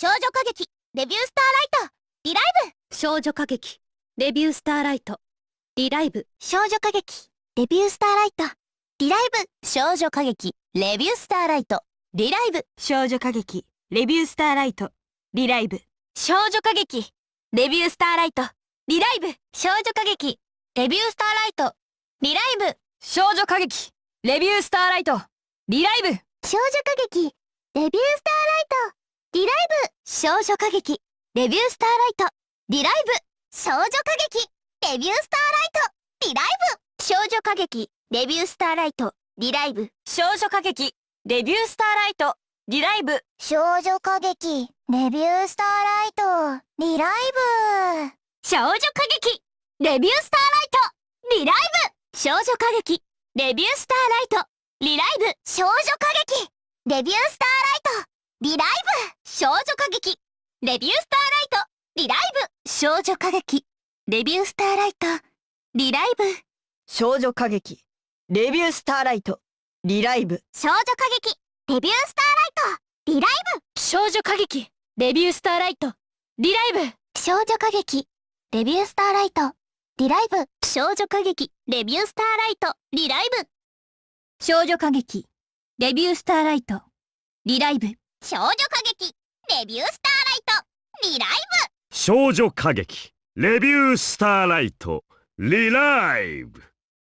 少女歌劇レビュースターライトリライブ少女歌劇レビュースターライトリライブ少女歌劇レビュースターライトリライブ少女歌劇レビュースターライトリライブ少女歌劇レビュースターライトリライブ少女歌劇レビュースターライトリライブ少女歌劇レビュースターライトリライブ少女歌劇レビュースターライトリライブ少女歌劇レビュースターリライブ少女歌劇レビュースターライトリライブ少女歌劇レビュースターライトリライブ少女歌劇レビュースターライトリライブ少女歌劇レビュースターライトリライブ少女歌劇レビュースターライトリライブ少女歌劇レビュースターライトリライブ少女歌劇レビュースターライトリライブ少女歌劇レビュースターライトリライブ少女歌劇レビュースターライトリライブ少女歌劇レビュースターライトリライブ少女歌劇レビュースターライトリライブ少女歌劇レビュースターライトリライブ少女歌劇レビュースターライトリライブ少女歌劇レビュースターライトリライブ少女歌劇レビュースターライトリライブ少女歌劇レビュースターライトリライブ少女歌劇レビュースターライトリライブ少女歌劇レビュースターライトリライブ